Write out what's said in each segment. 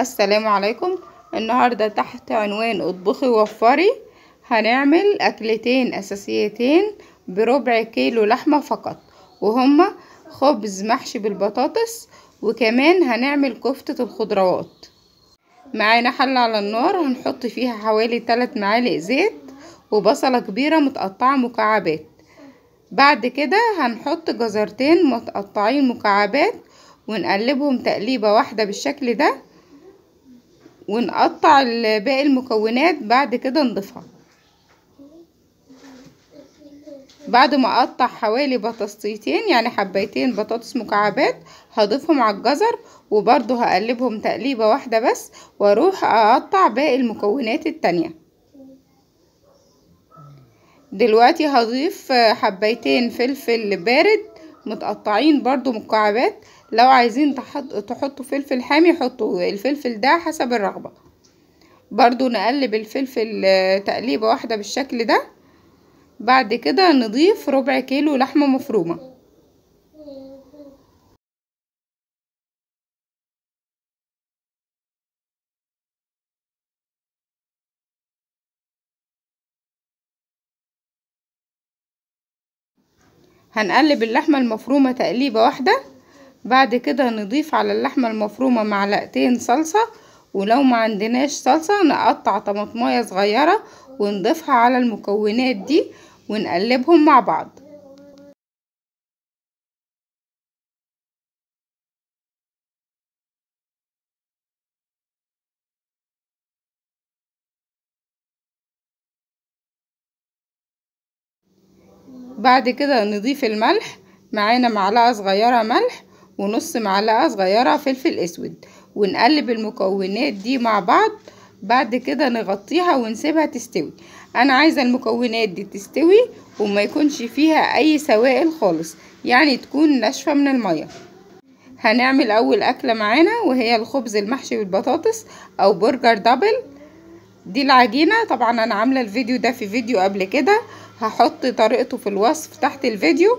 السلام عليكم النهاردة تحت عنوان اطبخي وفري هنعمل اكلتين اساسيتين بربع كيلو لحمة فقط وهما خبز محشي بالبطاطس وكمان هنعمل كفتة الخضروات معانا حلة على النار هنحط فيها حوالي 3 معالق زيت وبصلة كبيرة متقطعة مكعبات بعد كده هنحط جزرتين متقطعين مكعبات ونقلبهم تقليبة واحدة بالشكل ده ونقطع باقي المكونات بعد كده نضيفها بعد ما اقطع حوالي بطاطستين يعني حبايتين بطاطس مكعبات هضيفهم على الجزر وبرده هقلبهم تقليبه واحده بس واروح اقطع باقي المكونات التانيه دلوقتي هضيف حبايتين فلفل بارد متقطعين برضو مكعبات لو عايزين تحطوا فلفل حامي حطوا الفلفل ده حسب الرغبة برضو نقلب الفلفل آه، تقليبة واحدة بالشكل ده بعد كده نضيف ربع كيلو لحمة مفرومة هنقلب اللحمة المفرومة تقليبة واحدة بعد كده نضيف على اللحمة المفرومة معلقتين صلصة ولو ما عندناش صلصة نقطع طماطماية صغيرة ونضيفها على المكونات دي ونقلبهم مع بعض بعد كده نضيف الملح معانا معلقة صغيرة ملح ونص معلقة صغيرة فلفل اسود ونقلب المكونات دي مع بعض بعد كده نغطيها ونسيبها تستوي انا عايزة المكونات دي تستوي وما يكونش فيها اي سوائل خالص يعني تكون ناشفة من المية هنعمل اول اكلة معانا وهي الخبز المحشي بالبطاطس او برجر دبل دي العجينة طبعا انا عاملة الفيديو ده في فيديو قبل كده هحط طريقته في الوصف تحت الفيديو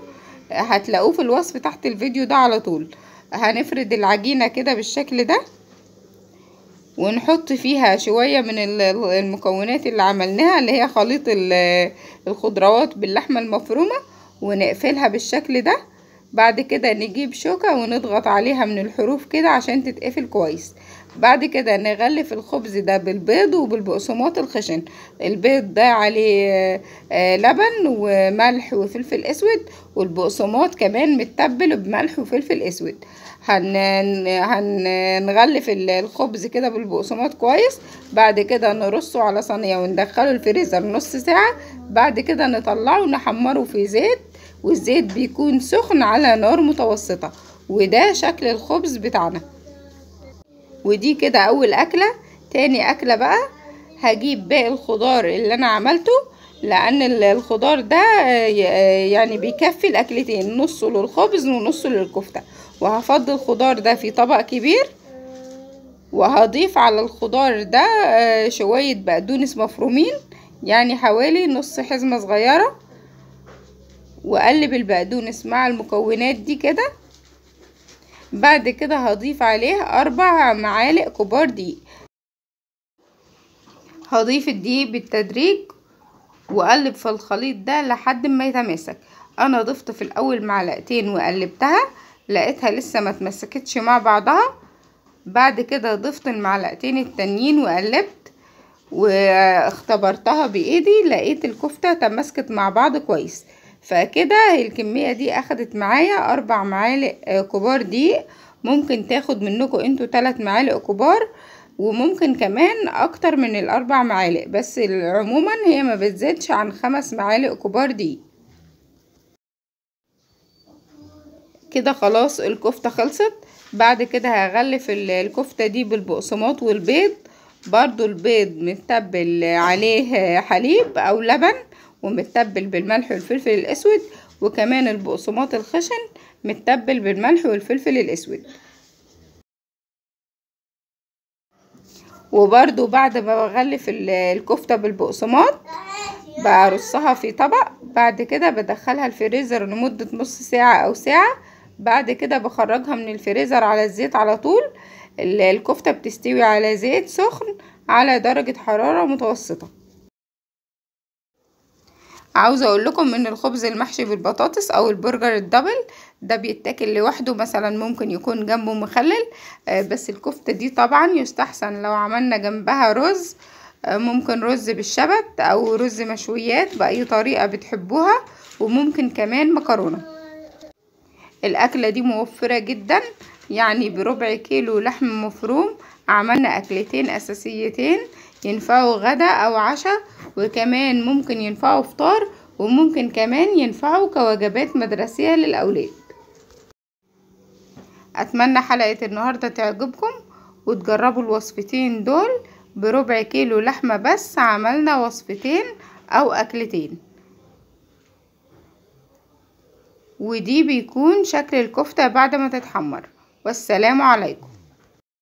هتلاقوه في الوصف تحت الفيديو ده على طول هنفرد العجينة كده بالشكل ده ونحط فيها شوية من المكونات اللي عملناها اللي هي خليط الخضروات باللحمة المفرومة ونقفلها بالشكل ده بعد كده نجيب شوكة ونضغط عليها من الحروف كده عشان تتقفل كويس بعد كده نغلف الخبز ده بالبيض وبالبقسماط الخشن البيض ده عليه آه، لبن وملح وفلفل اسود والبقسماط كمان متبل بملح وفلفل اسود هنغلف الخبز كده بالبقسماط كويس بعد كده نرصه على صينيه وندخله الفريزر نص ساعه بعد كده نطلعه ونحمره في زيت والزيت بيكون سخن على نار متوسطه وده شكل الخبز بتاعنا ودي كده اول اكله تاني اكله بقى هجيب باقي الخضار اللي انا عملته لان الخضار ده آه، يعني بيكفي الاكلتين نصه للخبز ونصه للكفته وهفض الخضار ده في طبق كبير وهضيف على الخضار ده آه، شويه بقدونس مفرومين يعني حوالي نص حزمه صغيره واقلب البقدونس مع المكونات دي كده بعد كده هضيف عليه أربع معالق كبار دقيق هضيف الدقيق بالتدريج وأقلب في الخليط ده لحد ما يتماسك أنا ضفت في الأول معلقتين وقلبتها لقيتها لسه ما تمسكتش مع بعضها بعد كده ضفت المعلقتين التانيين وقلبت واختبرتها بإيدي لقيت الكفتة تماسكت مع بعض كويس فكده الكمية دي اخدت معايا اربع معالق آه، كبار دي ممكن تاخد منكم انتوا تلات معالق كبار وممكن كمان اكتر من الاربع معالق بس عموما هي ما بتزيدش عن خمس معالق كبار دي كده خلاص الكفتة خلصت بعد كده هغلف الكفتة دي بالبقسماط والبيض برضو البيض متبل عليه حليب او لبن ومتبل بالملح والفلفل الأسود وكمان البقسماط الخشن متبل بالملح والفلفل الأسود وبرده بعد ما بغلف الكفتة بالبقسماط برصها في طبق بعد كده بدخلها الفريزر لمدة نص ساعة أو ساعة بعد كده بخرجها من الفريزر على الزيت على طول الكفتة بتستوي على زيت سخن على درجة حرارة متوسطة عاوزه اقول لكم ان الخبز المحشي بالبطاطس او البرجر الدبل ده بيتاكل لوحده مثلا ممكن يكون جنبه مخلل آه، بس الكفته دي طبعا يستحسن لو عملنا جنبها رز آه، ممكن رز بالشبت او رز مشويات باي طريقه بتحبوها وممكن كمان مكرونه الاكله دي موفره جدا يعني بربع كيلو لحم مفروم عملنا اكلتين اساسيتين ينفعوا غدا أو عشاء وكمان ممكن ينفعوا فطار وممكن كمان ينفعوا كوجبات مدرسية للأولاد أتمنى حلقة النهاردة تعجبكم وتجربوا الوصفتين دول بربع كيلو لحمة بس عملنا وصفتين أو أكلتين ودي بيكون شكل الكفتة بعد ما تتحمر والسلام عليكم